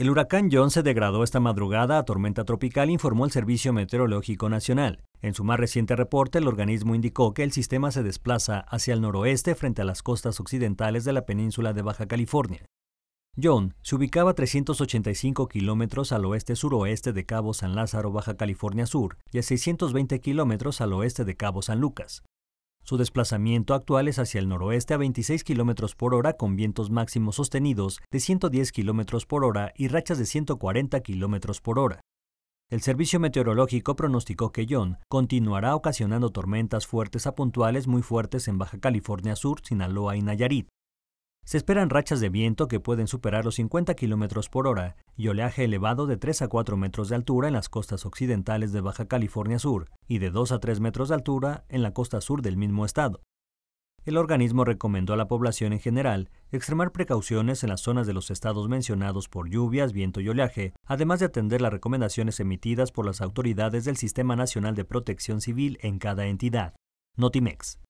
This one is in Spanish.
El huracán John se degradó esta madrugada a tormenta tropical, informó el Servicio Meteorológico Nacional. En su más reciente reporte, el organismo indicó que el sistema se desplaza hacia el noroeste frente a las costas occidentales de la península de Baja California. John se ubicaba a 385 kilómetros al oeste-suroeste de Cabo San Lázaro, Baja California Sur, y a 620 kilómetros al oeste de Cabo San Lucas. Su desplazamiento actual es hacia el noroeste a 26 km por hora con vientos máximos sostenidos de 110 km por hora y rachas de 140 km por hora. El Servicio Meteorológico pronosticó que John continuará ocasionando tormentas fuertes a puntuales muy fuertes en Baja California Sur, Sinaloa y Nayarit, se esperan rachas de viento que pueden superar los 50 kilómetros por hora y oleaje elevado de 3 a 4 metros de altura en las costas occidentales de Baja California Sur y de 2 a 3 metros de altura en la costa sur del mismo estado. El organismo recomendó a la población en general extremar precauciones en las zonas de los estados mencionados por lluvias, viento y oleaje, además de atender las recomendaciones emitidas por las autoridades del Sistema Nacional de Protección Civil en cada entidad. Notimex.